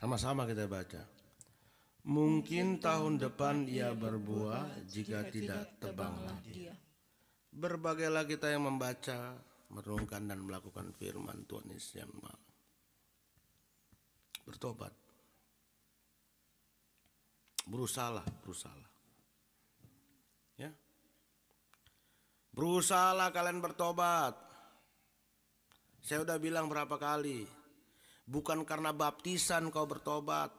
Sama-sama kita baca. Mungkin tahun depan ia berbuah jika tidak tebang lagi. Berbagailah kita yang membaca, merungkan dan melakukan firman Tuhan Yesus yang mau. Bertobat. Berusahalah, berusahalah. Ya. Berusahalah kalian bertobat. Saya udah bilang berapa kali, Bukan karena baptisan kau bertobat.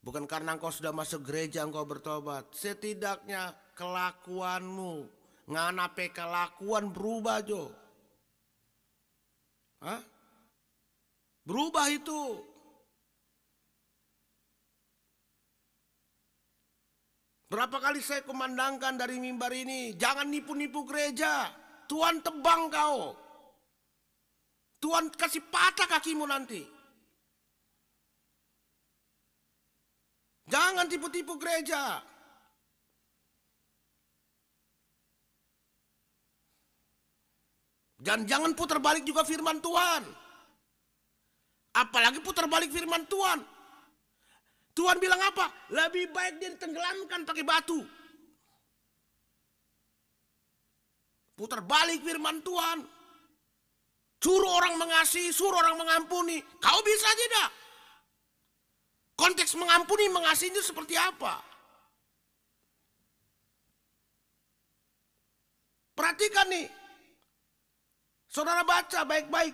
Bukan karena kau sudah masuk gereja engkau bertobat. Setidaknya kelakuanmu. Nganape kelakuan berubah Jo. Hah? Berubah itu. Berapa kali saya kumandangkan dari mimbar ini, jangan nipu-nipu gereja. Tuhan tebang kau. Tuhan kasih patah kakimu nanti. Jangan tipu-tipu gereja. Dan jangan putar balik juga firman Tuhan. Apalagi putar balik firman Tuhan. Tuhan bilang apa? Lebih baik dia ditenggelamkan pakai batu. Putar balik firman Tuhan. Suruh orang mengasihi, suruh orang mengampuni. Kau bisa tidak? Konteks mengampuni, mengasihi itu seperti apa? Perhatikan nih. Saudara baca baik-baik.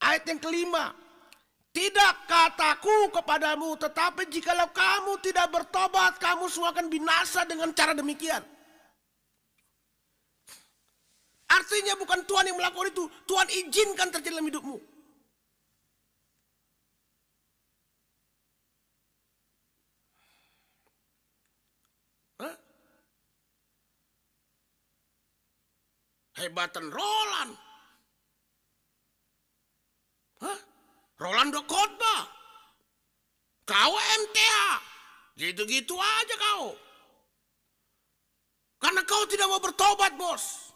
Ayat yang kelima. Tidak kataku kepadamu, tetapi jikalau kamu tidak bertobat, kamu semua akan binasa dengan cara demikian. Artinya bukan Tuhan yang melakukan itu, Tuhan izinkan terjadi dalam hidupmu. hebatan Roland. Hah? Roland udah khotbah. Kau MTA, Gitu-gitu aja kau. Karena kau tidak mau bertobat, bos.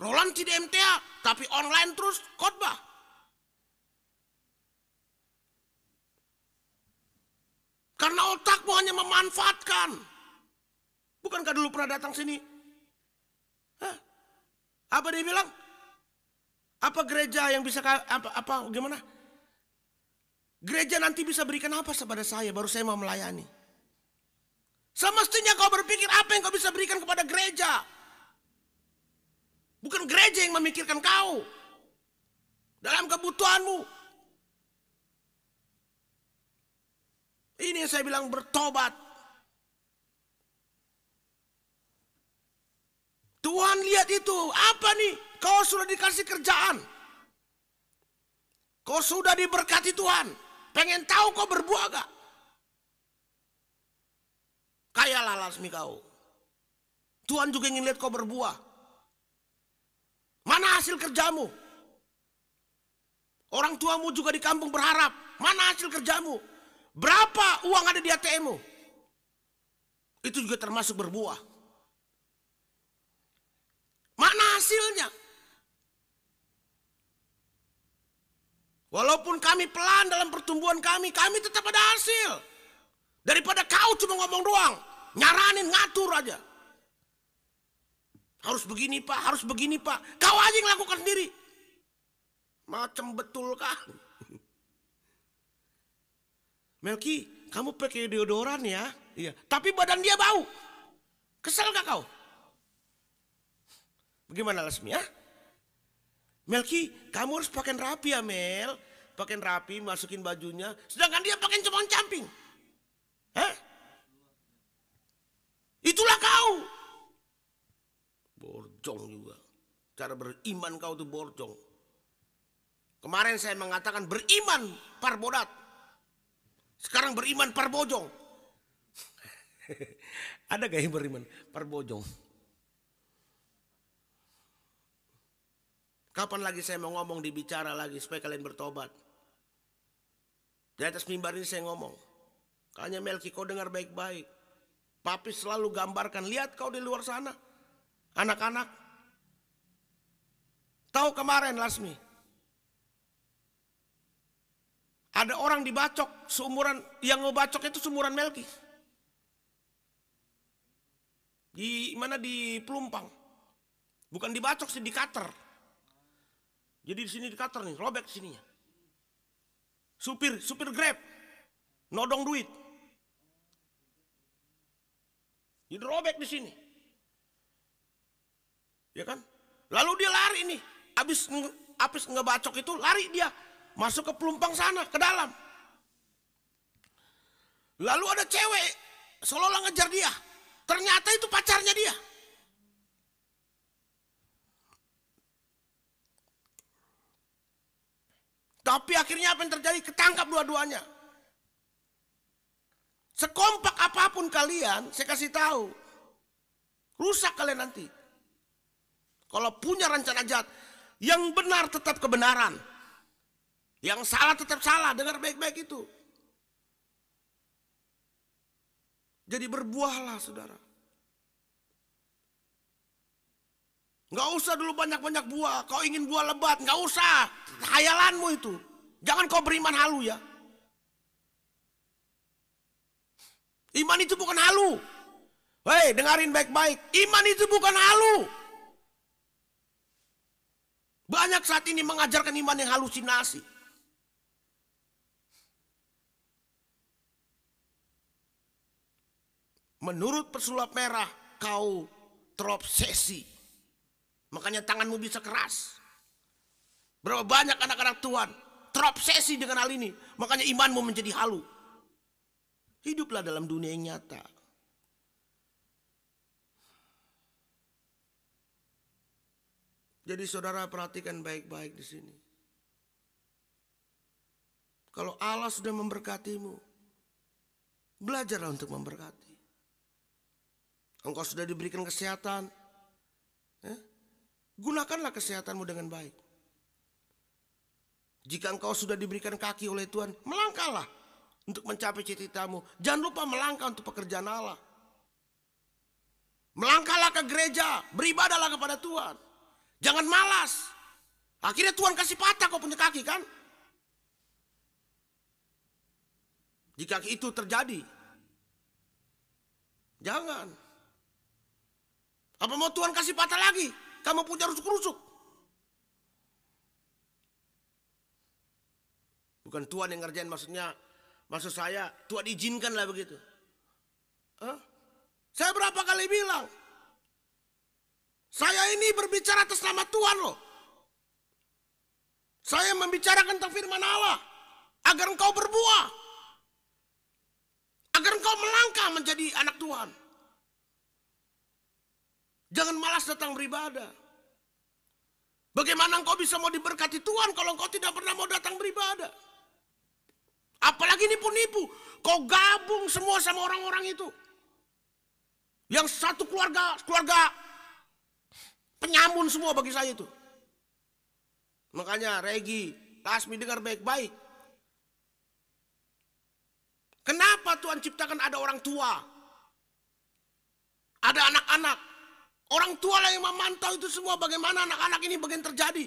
Roland tidak MTA, tapi online terus khotbah. Karena otakmu hanya memanfaatkan. Bukankah dulu pernah datang sini? Apa dia bilang? Apa gereja yang bisa apa, apa gimana? Gereja nanti bisa berikan apa kepada saya baru saya mau melayani. Semestinya kau berpikir apa yang kau bisa berikan kepada gereja. Bukan gereja yang memikirkan kau. Dalam kebutuhanmu. Ini yang saya bilang bertobat. Tuhan lihat itu, apa nih? Kau sudah dikasih kerjaan. Kau sudah diberkati Tuhan. Pengen tahu kau berbuah gak? lah lasmi kau. Tuhan juga ingin lihat kau berbuah. Mana hasil kerjamu? Orang tuamu juga di kampung berharap. Mana hasil kerjamu? Berapa uang ada di ATMmu? Itu juga termasuk berbuah. Mana hasilnya? Walaupun kami pelan dalam pertumbuhan kami, kami tetap ada hasil. Daripada kau cuma ngomong doang, nyaranin ngatur aja. Harus begini pak, harus begini pak. Kau aja yang lakukan sendiri. Macam betul kan? Melki, kamu pakai deodoran ya? Iya. Tapi badan dia bau. Kesel gak kau? Bagaimana Lasmi ya? Ah? Melki, kamu harus pakai rapi ya Mel. Pakai rapi, masukin bajunya. Sedangkan dia pakai cuma camping. Hah? Itulah kau. Borjong juga. Cara beriman kau tuh borjong. Kemarin saya mengatakan beriman parbodat. Sekarang beriman parbojong. Ada gak yang beriman parbojong? Kapan lagi saya mau ngomong dibicara lagi supaya kalian bertobat? Di atas mimbar ini saya ngomong. Kayaknya Melki kau dengar baik-baik. Papi selalu gambarkan, lihat kau di luar sana. Anak-anak. Tahu kemarin Lasmi. Ada orang dibacok seumuran, yang ngebacok itu seumuran Melki. Di mana di Plumpang, Bukan dibacok sih, di cutter. Jadi di sini di cutter nih, robek sininya. Supir, supir Grab. Nodong duit. Jadi robek di sini. Ya kan? Lalu dia lari nih. Habis habis ngebacok itu lari dia masuk ke pelumpang sana ke dalam. Lalu ada cewek seolah-olah ngejar dia. Ternyata itu pacarnya dia. Tapi akhirnya apa yang terjadi? Ketangkap dua-duanya. Sekompak apapun kalian, saya kasih tahu. Rusak kalian nanti. Kalau punya rencana jahat, yang benar tetap kebenaran. Yang salah tetap salah, dengar baik-baik itu. Jadi berbuahlah saudara. Gak usah dulu banyak-banyak buah. Kau ingin buah lebat, Gak usah. Hayalanmu itu. Jangan kau beriman halu ya. Iman itu bukan halu. Hei, dengarin baik-baik. Iman itu bukan halu. Banyak saat ini mengajarkan iman yang halusinasi. Menurut pesulap merah, kau terobsesi. Makanya tanganmu bisa keras. Berapa banyak anak-anak Tuhan terobsesi dengan hal ini. Makanya imanmu menjadi halu. Hiduplah dalam dunia yang nyata. Jadi saudara perhatikan baik-baik di sini. Kalau Allah sudah memberkatimu, belajarlah untuk memberkati. Engkau sudah diberikan kesehatan, eh? gunakanlah kesehatanmu dengan baik. Jika engkau sudah diberikan kaki oleh Tuhan, melangkahlah untuk mencapai cita-citamu. Jangan lupa melangkah untuk pekerjaan Allah. Melangkahlah ke gereja, beribadahlah kepada Tuhan. Jangan malas. Akhirnya Tuhan kasih patah kau punya kaki kan? Jika itu terjadi, jangan. Apa mau Tuhan kasih patah lagi? Kamu punya rusuk-rusuk. bukan Tuhan yang ngerjain maksudnya maksud saya Tuhan izinkan lah begitu huh? saya berapa kali bilang saya ini berbicara atas nama Tuhan loh saya membicarakan tentang firman Allah agar engkau berbuah agar engkau melangkah menjadi anak Tuhan jangan malas datang beribadah Bagaimana engkau bisa mau diberkati Tuhan kalau engkau tidak pernah mau datang beribadah? Apalagi nipu-nipu. Kau gabung semua sama orang-orang itu. Yang satu keluarga, keluarga penyamun semua bagi saya itu. Makanya Regi, Lasmi dengar baik-baik. Kenapa Tuhan ciptakan ada orang tua? Ada anak-anak. Orang tua lah yang memantau itu semua bagaimana anak-anak ini bagian terjadi.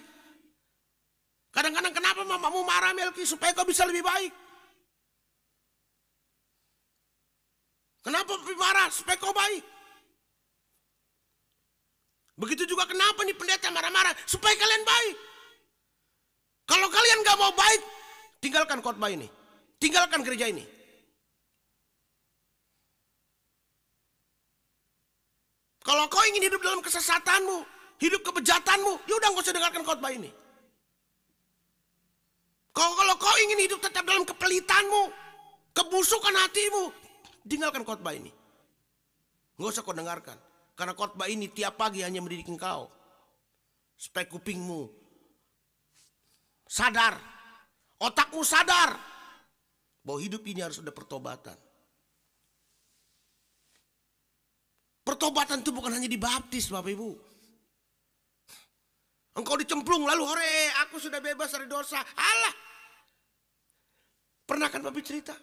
Kadang-kadang kenapa mamamu marah Melki supaya kau bisa lebih baik. Kenapa pipi marah? Supaya kau baik. Begitu juga kenapa nih pendeta marah-marah? Supaya kalian baik. Kalau kalian gak mau baik, tinggalkan khotbah ini. Tinggalkan gereja ini. Kalau kau ingin hidup dalam kesesatanmu, hidup kebejatanmu, ya udah gak usah dengarkan khotbah ini. kalau kau ingin hidup tetap dalam kepelitanmu, kebusukan hatimu, Tinggalkan khotbah ini. Nggak usah kau dengarkan. Karena khotbah ini tiap pagi hanya mendidik engkau. Supaya kupingmu sadar. Otakmu sadar. Bahwa hidup ini harus ada pertobatan. Pertobatan itu bukan hanya dibaptis Bapak Ibu. Engkau dicemplung lalu hore aku sudah bebas dari dosa. Allah. Pernah kan Bapak cerita?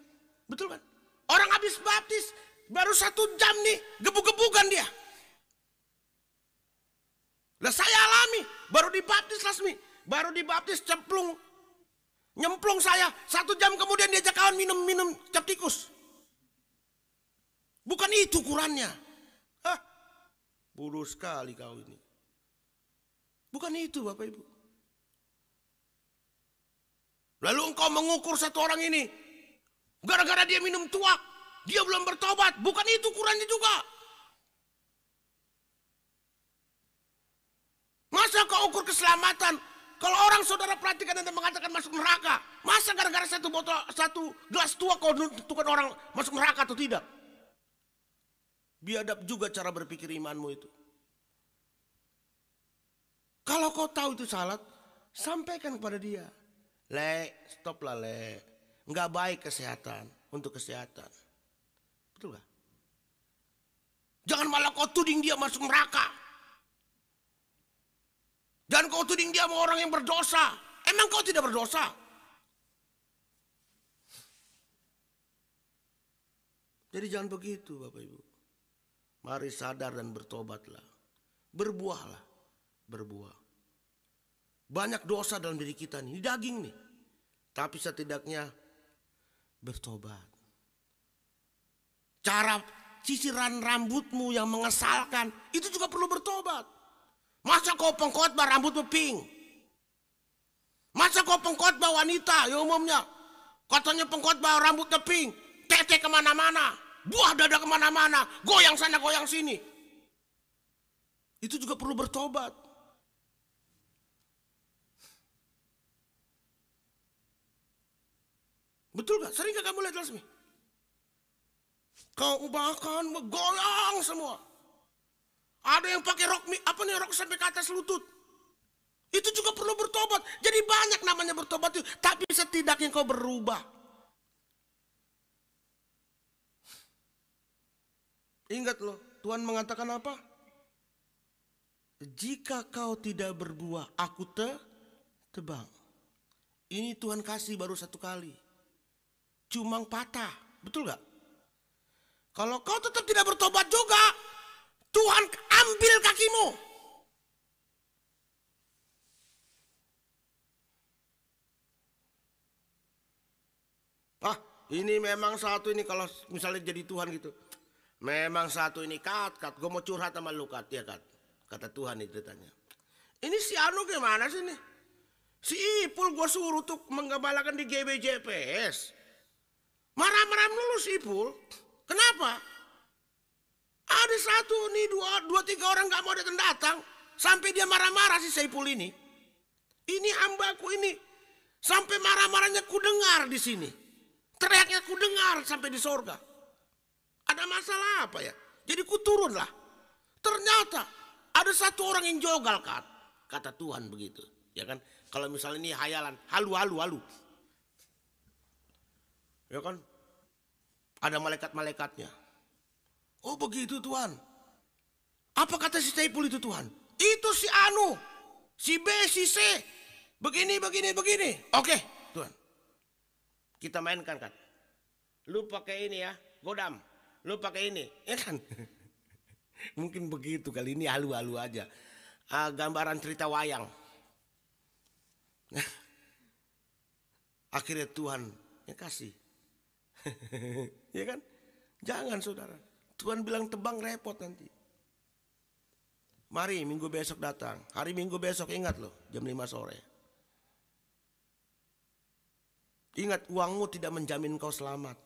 Betul kan? Orang habis baptis baru satu jam nih gebu gebukan dia. Lah saya alami, baru dibaptis Lasmi, baru dibaptis cemplung. Nyemplung saya, satu jam kemudian diajak kawan minum-minum cap tikus. Bukan itu ukurannya. Hah? Buruk sekali kau ini. Bukan itu Bapak Ibu. Lalu engkau mengukur satu orang ini Gara-gara dia minum tuak, dia belum bertobat. Bukan itu ukurannya juga. Masa kau ukur keselamatan? Kalau orang saudara perhatikan dan mengatakan masuk neraka, masa gara-gara satu botol satu gelas tua kau tentukan orang masuk neraka atau tidak? Biadab juga cara berpikir imanmu itu. Kalau kau tahu itu salah, sampaikan kepada dia. Le, stoplah le. Nggak baik kesehatan untuk kesehatan. Betul nggak? Jangan malah kau tuding dia masuk neraka. Jangan kau tuding dia sama orang yang berdosa. Emang kau tidak berdosa? Jadi jangan begitu Bapak Ibu. Mari sadar dan bertobatlah. Berbuahlah. Berbuah. Banyak dosa dalam diri kita nih. Ini daging nih. Tapi setidaknya bertobat. Cara sisiran rambutmu yang mengesalkan itu juga perlu bertobat. Masa kau pengkhotbah rambut pink? Masa kau pengkhotbah wanita ya umumnya? Katanya pengkhotbah rambut pink, tete kemana-mana, buah dada kemana-mana, goyang sana goyang sini. Itu juga perlu bertobat. Betul gak? Sering gak kamu lihat Lasmi? Kau ubahkan menggoyang semua. Ada yang pakai rok apa nih rok sampai ke atas lutut. Itu juga perlu bertobat. Jadi banyak namanya bertobat itu, tapi setidaknya kau berubah. Ingat loh, Tuhan mengatakan apa? Jika kau tidak berbuah, aku te tebang. Ini Tuhan kasih baru satu kali cuma patah. Betul gak? Kalau kau tetap tidak bertobat juga, Tuhan ambil kakimu. Ah, ini memang satu ini kalau misalnya jadi Tuhan gitu. Memang satu ini kat, kat, gue mau curhat sama lu kat, ya kat. Kata Tuhan itu tanya. Ini si Anu gimana sih nih? Si Ipul gue suruh untuk menggembalakan di GBJPS. Marah-marah melulu si Ipul. Kenapa? Ada satu nih dua, dua tiga orang gak mau datang datang. Sampai dia marah-marah si Saipul ini. Ini hambaku ini. Sampai marah-marahnya ku dengar di sini. Teriaknya ku dengar sampai di sorga. Ada masalah apa ya? Jadi ku turunlah. Ternyata ada satu orang yang jogal kan. Kata Tuhan begitu. Ya kan? Kalau misalnya ini hayalan. Halu, halu, halu. Ya kan? Ada malaikat-malaikatnya. Oh begitu Tuhan. Apa kata si Saipul itu Tuhan? Itu si Anu, si B, si C. Begini, begini, begini. Oke, Tuhan. Kita mainkan kan. Lu pakai ini ya, godam. Lu pakai ini, ya kan? Mungkin begitu kali ini halu-halu aja. Uh, gambaran cerita wayang. Akhirnya Tuhan yang kasih ya kan? Jangan saudara. Tuhan bilang tebang repot nanti. Mari minggu besok datang. Hari minggu besok ingat loh jam 5 sore. Ingat uangmu tidak menjamin kau selamat.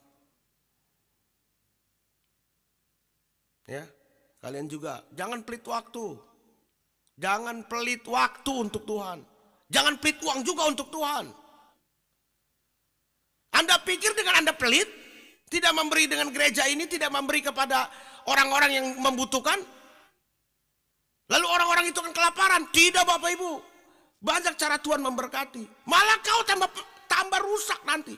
Ya, kalian juga jangan pelit waktu. Jangan pelit waktu untuk Tuhan. Jangan pelit uang juga untuk Tuhan. Anda pikir dengan Anda pelit, tidak memberi dengan gereja ini, tidak memberi kepada orang-orang yang membutuhkan, lalu orang-orang itu akan kelaparan. Tidak Bapak Ibu, banyak cara Tuhan memberkati. Malah kau tambah tambah rusak nanti.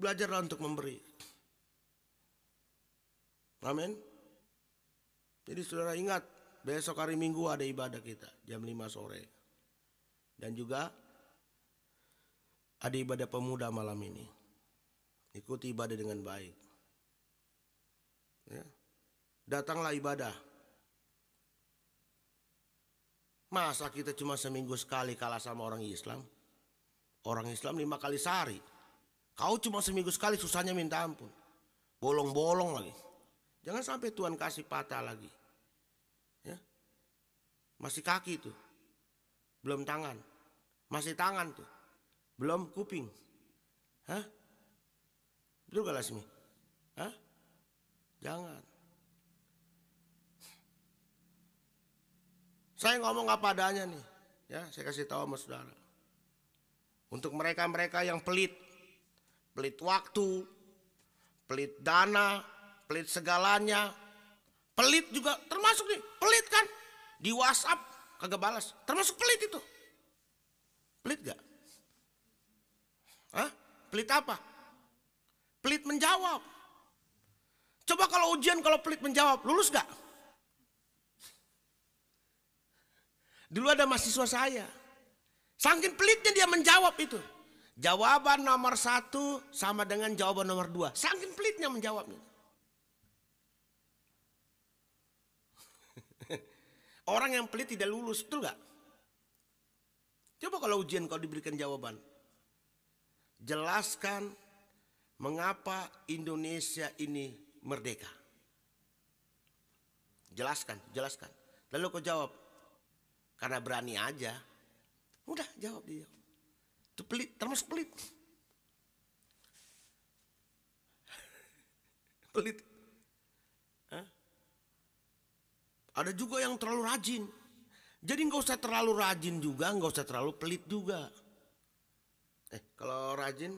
Belajarlah untuk memberi. Amin. Jadi saudara ingat, besok hari Minggu ada ibadah kita jam 5 sore dan juga ada ibadah pemuda malam ini. Ikuti ibadah dengan baik. Ya. Datanglah ibadah. Masa kita cuma seminggu sekali kalah sama orang Islam? Orang Islam lima kali sehari. Kau cuma seminggu sekali susahnya minta ampun. Bolong-bolong lagi. Jangan sampai Tuhan kasih patah lagi. Ya. Masih kaki itu. Belum tangan. Masih tangan tuh. Belum kuping. Hah? Betul gak Lasmi? Hah? Jangan. Saya ngomong apa adanya nih. Ya, saya kasih tahu sama saudara. Untuk mereka-mereka yang pelit. Pelit waktu, pelit dana, pelit segalanya. Pelit juga termasuk nih, pelit kan? Di WhatsApp kagak balas. Termasuk pelit itu. Pelit gak? Hah? Pelit apa? Pelit menjawab. Coba kalau ujian kalau pelit menjawab, lulus gak? Dulu ada mahasiswa saya. Sangkin pelitnya dia menjawab itu. Jawaban nomor satu sama dengan jawaban nomor dua. Sangkin pelitnya menjawabnya. Orang yang pelit tidak lulus, betul gak? Coba kalau ujian kau diberikan jawaban. Jelaskan mengapa Indonesia ini merdeka. Jelaskan, jelaskan. Lalu kau jawab, karena berani aja. Udah jawab dia. Itu pelit, termasuk pelit. pelit. Ada juga yang terlalu rajin. Jadi nggak usah terlalu rajin juga, nggak usah terlalu pelit juga. Eh, kalau rajin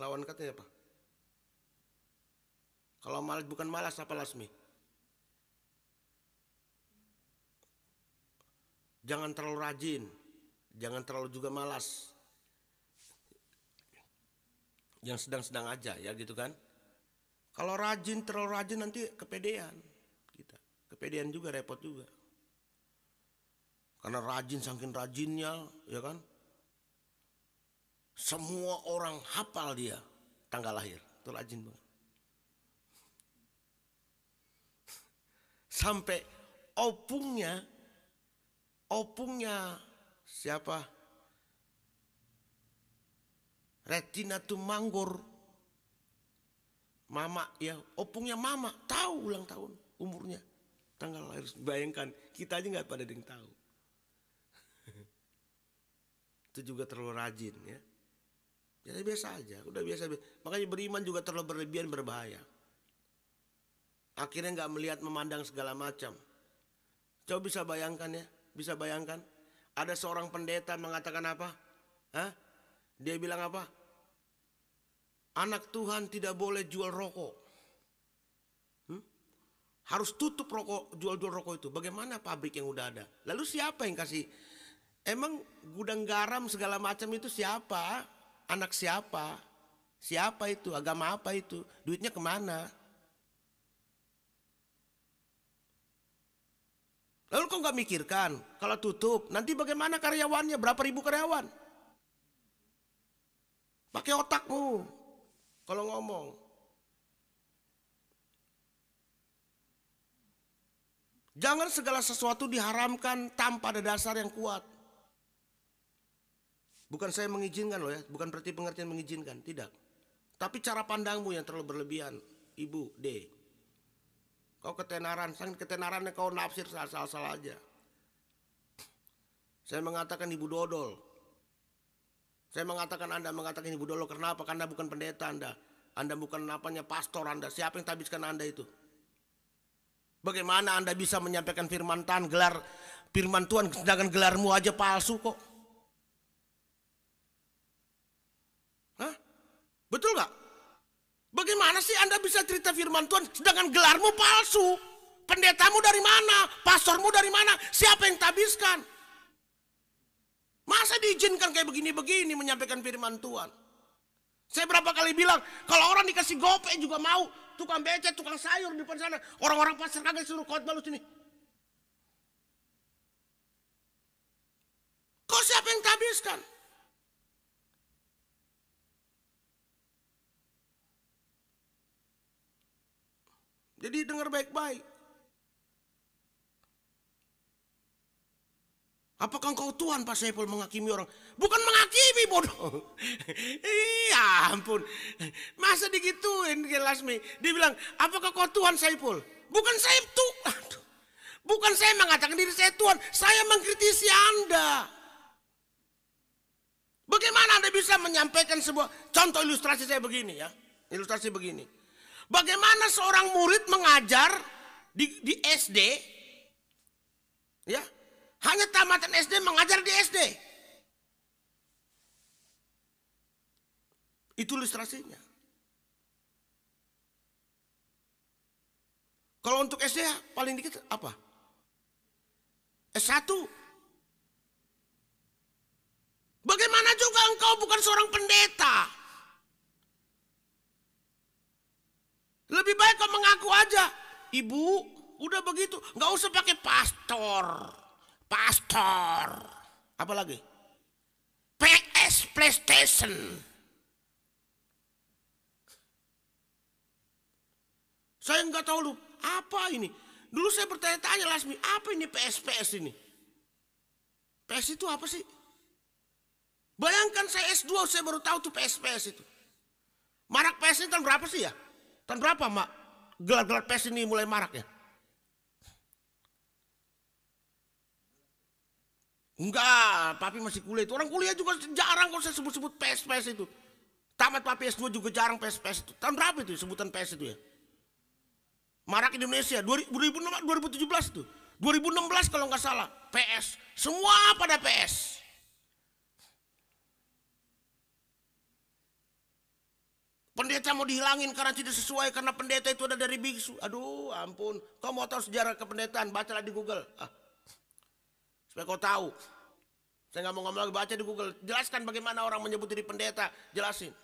lawan katanya apa? Kalau malas bukan malas apa lasmi? Jangan terlalu rajin, jangan terlalu juga malas. Yang sedang-sedang aja ya gitu kan. Kalau rajin terlalu rajin nanti kepedean kita. Kepedean juga repot juga. Karena rajin saking rajinnya, ya kan? Semua orang hafal dia tanggal lahir. Itu rajin banget. Sampai opungnya opungnya siapa? Retina tumanggor Mama ya, opungnya mama tahu ulang tahun umurnya. Tanggal lahir. Bayangkan, kita aja nggak pada deng tahu itu juga terlalu rajin ya jadi ya, biasa aja udah biasa, biasa. makanya beriman juga terlalu berlebihan berbahaya akhirnya nggak melihat memandang segala macam coba bisa bayangkan ya bisa bayangkan ada seorang pendeta mengatakan apa Hah? dia bilang apa anak Tuhan tidak boleh jual rokok hmm? harus tutup rokok jual-jual rokok itu bagaimana pabrik yang udah ada lalu siapa yang kasih Emang gudang garam segala macam itu siapa? Anak siapa? Siapa itu? Agama apa itu? Duitnya kemana? Lalu kau gak mikirkan kalau tutup nanti bagaimana karyawannya? Berapa ribu karyawan? Pakai otakmu kalau ngomong. Jangan segala sesuatu diharamkan tanpa ada dasar yang kuat. Bukan saya mengizinkan loh ya, bukan berarti pengertian mengizinkan, tidak. Tapi cara pandangmu yang terlalu berlebihan, Ibu D. Kau ketenaran, sangat ketenarannya kau nafsir salah-salah aja. Saya mengatakan Ibu Dodol. Saya mengatakan Anda mengatakan Ibu Dodol karena apa? Karena bukan pendeta Anda. Anda bukan apanya pastor Anda. Siapa yang tabiskan Anda itu? Bagaimana Anda bisa menyampaikan firman Tuhan gelar firman Tuhan sedangkan gelarmu aja palsu kok? Betul nggak? Bagaimana sih Anda bisa cerita firman Tuhan sedangkan gelarmu palsu? Pendetamu dari mana? Pastormu dari mana? Siapa yang tabiskan? Masa diizinkan kayak begini-begini menyampaikan firman Tuhan? Saya berapa kali bilang, kalau orang dikasih gope juga mau. Tukang becek, tukang sayur di depan sana. Orang-orang pasar kaget suruh khotbah lu sini. Kok siapa yang tabiskan? Jadi dengar baik-baik. Apakah engkau Tuhan Pak Saiful menghakimi orang? Bukan menghakimi bodoh. iya ampun. Masa digituin Lasmi? Dia bilang, apakah kau Tuhan Saiful? Bukan saya Tuhan. Bukan saya mengatakan diri saya Tuhan. Saya mengkritisi Anda. Bagaimana Anda bisa menyampaikan sebuah contoh ilustrasi saya begini ya. Ilustrasi begini. Bagaimana seorang murid mengajar di, di SD? Ya, hanya tamatan SD mengajar di SD. Itu ilustrasinya. Kalau untuk SD ya, paling dikit apa? S1. Bagaimana juga engkau bukan seorang pendeta? Lebih baik kau mengaku aja. Ibu, udah begitu. Nggak usah pakai pastor. Pastor. Apa lagi? PS PlayStation. Saya nggak tahu lu, apa ini? Dulu saya bertanya-tanya Lasmi, apa ini PS PS ini? PS itu apa sih? Bayangkan saya S2 saya baru tahu tuh PS PS itu. Marak PS ini tahun berapa sih ya? Tahun berapa mak gelar-gelar pes ini mulai marak ya? Enggak, papi masih kuliah itu. Orang kuliah juga jarang kalau saya sebut-sebut pes-pes itu. Tamat papi S2 juga jarang pes-pes itu. Tahun berapa itu sebutan pes itu ya? Marak Indonesia 2016, 2017 itu, 2016 kalau nggak salah, PS. Semua pada PS. Pendeta mau dihilangin karena tidak sesuai karena pendeta itu ada dari biksu. Aduh, ampun. Kau mau tahu sejarah kependetaan? Bacalah di Google. Ah. Supaya kau tahu. Saya nggak mau ngomong lagi, baca di Google. Jelaskan bagaimana orang menyebut diri pendeta. Jelasin.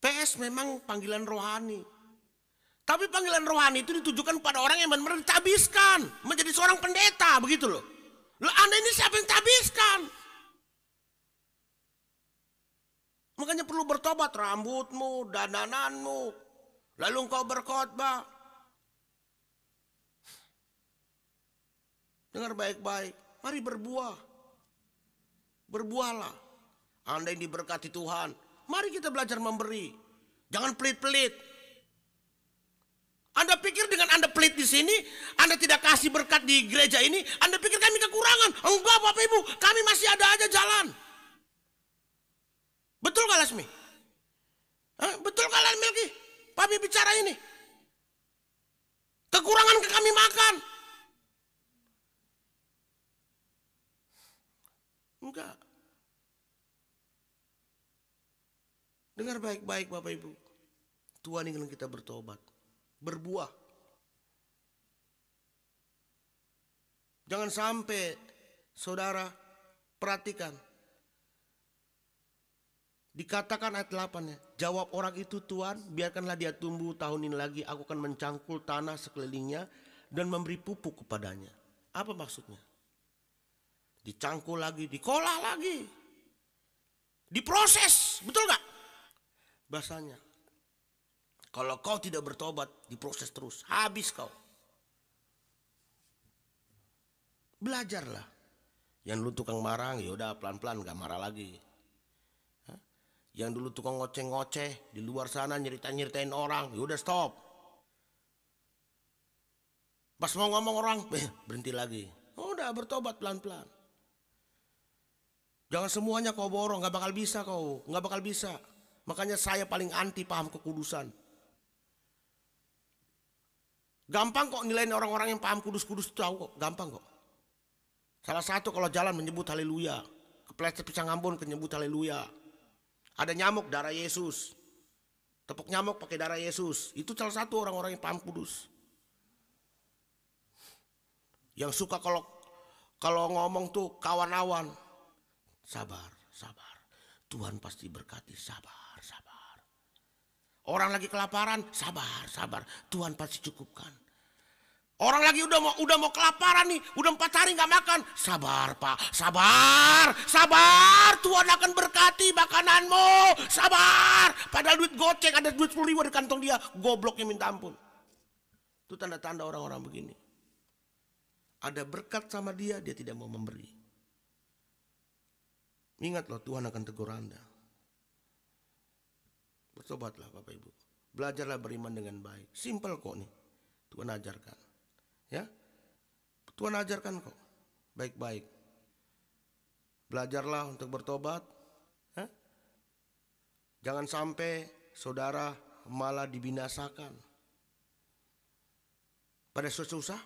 PS memang panggilan rohani. Tapi panggilan rohani itu ditujukan pada orang yang benar-benar ditabiskan. Menjadi seorang pendeta, begitu loh. Lo anda ini siapa yang tabiskan? Makanya perlu bertobat rambutmu, dandananmu, Lalu engkau berkhotbah. Dengar baik-baik. Mari berbuah. Berbuahlah. Anda yang diberkati Tuhan. Mari kita belajar memberi. Jangan pelit-pelit. Anda pikir dengan Anda pelit di sini, Anda tidak kasih berkat di gereja ini, Anda pikir kami kekurangan. Enggak Bapak Ibu, kami masih ada aja jalan. Betul gak Lasmi? Hah? Betul gak Lasmi? Papi bicara ini. Kekurangan ke kami makan. Enggak. Dengar baik-baik Bapak Ibu. Tuhan ingin kita bertobat. Berbuah. Jangan sampai saudara perhatikan Dikatakan ayat 8 ya. Jawab orang itu Tuhan biarkanlah dia tumbuh tahun ini lagi aku akan mencangkul tanah sekelilingnya dan memberi pupuk kepadanya. Apa maksudnya? Dicangkul lagi, dikolah lagi. Diproses, betul nggak? Bahasanya. Kalau kau tidak bertobat, diproses terus. Habis kau. Belajarlah. Yang lu tukang marah, yaudah pelan-pelan gak marah lagi yang dulu tukang ngoceh-ngoceh di luar sana nyerita-nyeritain orang, yaudah stop. Pas mau ngomong orang, eh, berhenti lagi. Ya udah bertobat pelan-pelan. Jangan semuanya kau borong, gak bakal bisa kau, gak bakal bisa. Makanya saya paling anti paham kekudusan. Gampang kok nilainya orang-orang yang paham kudus-kudus itu tahu kok, gampang kok. Salah satu kalau jalan menyebut haleluya, kepleset pisang ambon menyebut haleluya. Ada nyamuk darah Yesus. Tepuk nyamuk pakai darah Yesus. Itu salah satu orang-orang yang paham kudus. Yang suka kalau kalau ngomong tuh kawan-kawan. Sabar, sabar. Tuhan pasti berkati, sabar, sabar. Orang lagi kelaparan, sabar, sabar. Tuhan pasti cukupkan. Orang lagi udah mau udah mau kelaparan nih, udah empat hari nggak makan. Sabar pak, sabar, sabar. Tuhan akan berkati makananmu, sabar. Padahal duit goceng ada duit sepuluh ribu di kantong dia, gobloknya minta ampun. Itu tanda-tanda orang-orang begini. Ada berkat sama dia, dia tidak mau memberi. Ingatlah Tuhan akan tegur anda. Bersobatlah Bapak Ibu. Belajarlah beriman dengan baik. Simple kok nih. Tuhan ajarkan. Ya. Tuhan ajarkan kok baik-baik. Belajarlah untuk bertobat. Ya. Jangan sampai saudara malah dibinasakan. Pada susah-susah.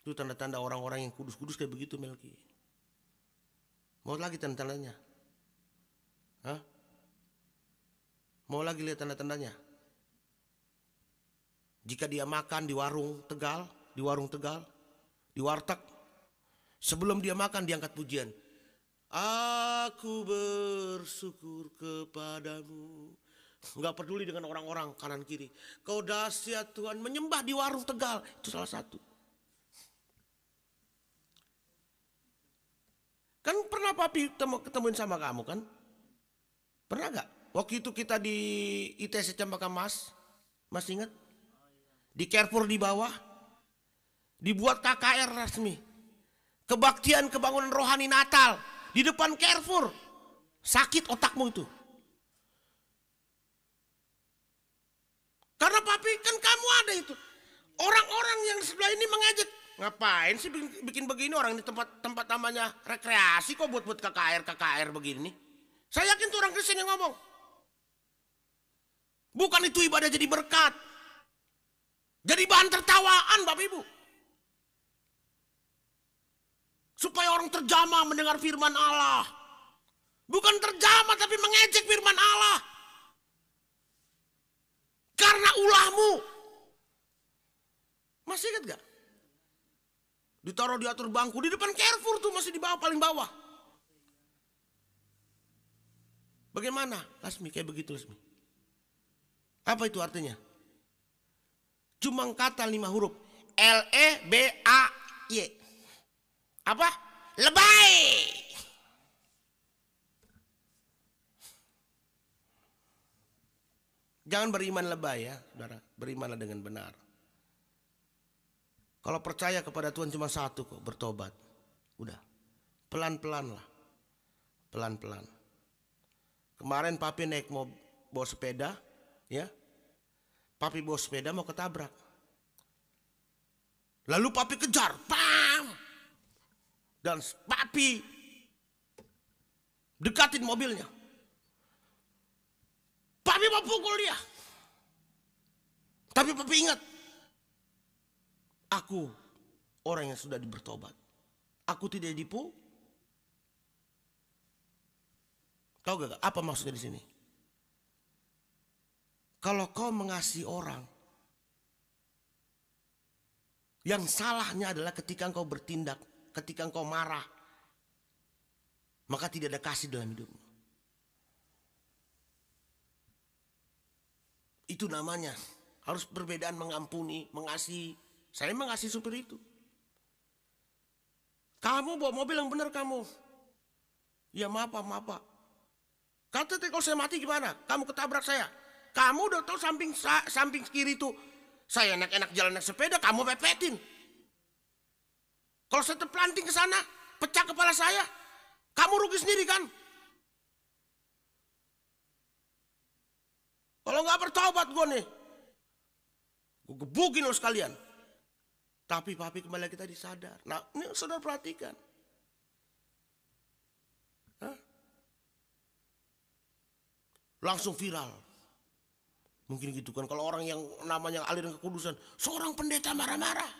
Itu tanda-tanda orang-orang yang kudus-kudus kayak begitu Melki. Mau lagi tanda-tandanya? Hah? Mau lagi lihat tanda-tandanya? Jika dia makan di warung Tegal, di warung Tegal, di warteg, sebelum dia makan diangkat pujian. Aku bersyukur kepadamu. Enggak peduli dengan orang-orang kanan kiri. Kau dahsyat Tuhan menyembah di warung Tegal. Itu salah satu. Kan pernah papi ketemuin sama kamu kan? Pernah gak? Waktu itu kita di ITC Cempaka Mas. Mas ingat? Di Carrefour di bawah. Dibuat KKR resmi. Kebaktian kebangunan rohani Natal. Di depan Carrefour. Sakit otakmu itu. Karena papi kan kamu ada itu. Orang-orang yang sebelah ini mengejek. Ngapain sih bikin, bikin begini orang di tempat tempat namanya rekreasi kok buat buat KKR KKR begini. Saya yakin tuh orang Kristen yang ngomong. Bukan itu ibadah jadi berkat. Jadi bahan tertawaan Bapak Ibu. Supaya orang terjama mendengar firman Allah. Bukan terjama tapi mengejek firman Allah. Karena ulahmu. Masih ingat gak? Ditaruh di atur bangku. Di depan Carrefour tuh masih di bawah paling bawah. Bagaimana? Lasmi kayak begitu Lasmi. Apa itu artinya? Cuma kata lima huruf. L E B A Y. Apa? Lebay. Jangan beriman lebay ya, saudara. Berimanlah dengan benar. Kalau percaya kepada Tuhan cuma satu kok, bertobat. Udah. Pelan-pelan lah. Pelan-pelan. Kemarin papi naik mau bawa sepeda, ya. Papi bawa sepeda mau ketabrak. Lalu papi kejar, pam! Dan papi dekatin mobilnya. Papi mau pukul dia. Tapi papi ingat, aku orang yang sudah bertobat. Aku tidak dipukul. Tahu gak apa maksudnya di sini? Kalau kau mengasihi orang, yang salahnya adalah ketika kau bertindak, ketika kau marah, maka tidak ada kasih dalam hidupmu. Itu namanya harus perbedaan mengampuni, mengasihi. Saya mengasihi supir itu. Kamu bawa mobil yang benar kamu. Ya maaf, maaf. Kata kalau saya mati gimana? Kamu ketabrak saya. Kamu udah tahu samping samping kiri itu saya enak-enak jalan naik sepeda, kamu pepetin. Kalau saya terpelanting ke sana, pecah kepala saya. Kamu rugi sendiri kan? Kalau nggak bertobat gue nih, gue gebukin lo sekalian. Tapi papi kembali kita disadar. Nah, ini saudara perhatikan. Langsung viral Mungkin gitu kan. Kalau orang yang namanya aliran kekudusan, seorang pendeta marah-marah.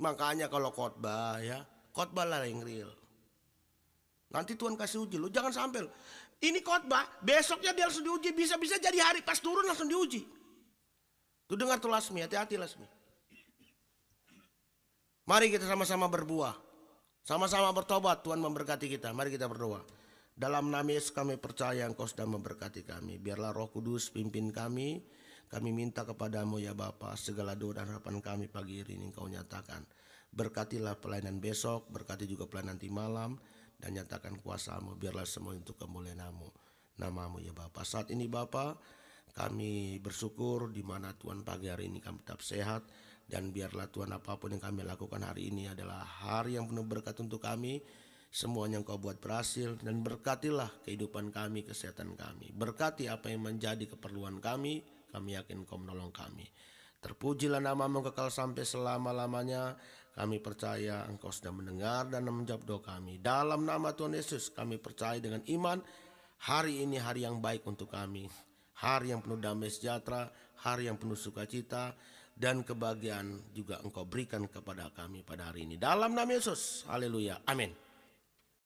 Makanya kalau khotbah ya, khotbah lah yang real. Nanti Tuhan kasih uji lu, jangan sampai lu. Ini khotbah, besoknya dia langsung diuji, bisa-bisa jadi hari pas turun langsung diuji. Tuh dengar tuh Lasmi, hati-hati Lasmi. Mari kita sama-sama berbuah. Sama-sama bertobat, Tuhan memberkati kita. Mari kita berdoa. Dalam nama Yesus kami percaya Engkau sedang memberkati kami. Biarlah Roh Kudus pimpin kami. Kami minta kepadamu ya Bapa segala doa dan harapan kami pagi hari ini Engkau nyatakan. Berkatilah pelayanan besok, berkati juga pelayanan nanti malam dan nyatakan kuasamu. Biarlah semua untuk kemuliaanmu. Namamu ya Bapa. Saat ini Bapa kami bersyukur di mana Tuhan pagi hari ini kami tetap sehat dan biarlah Tuhan apapun yang kami lakukan hari ini adalah hari yang penuh berkat untuk kami Semuanya engkau buat berhasil dan berkatilah kehidupan kami, kesehatan kami. Berkati apa yang menjadi keperluan kami, kami yakin Kau menolong kami. Terpujilah namamu kekal sampai selama-lamanya. Kami percaya engkau sudah mendengar dan menjawab doa kami. Dalam nama Tuhan Yesus kami percaya dengan iman. Hari ini hari yang baik untuk kami. Hari yang penuh damai sejahtera, hari yang penuh sukacita dan kebahagiaan juga engkau berikan kepada kami pada hari ini. Dalam nama Yesus, haleluya, amin.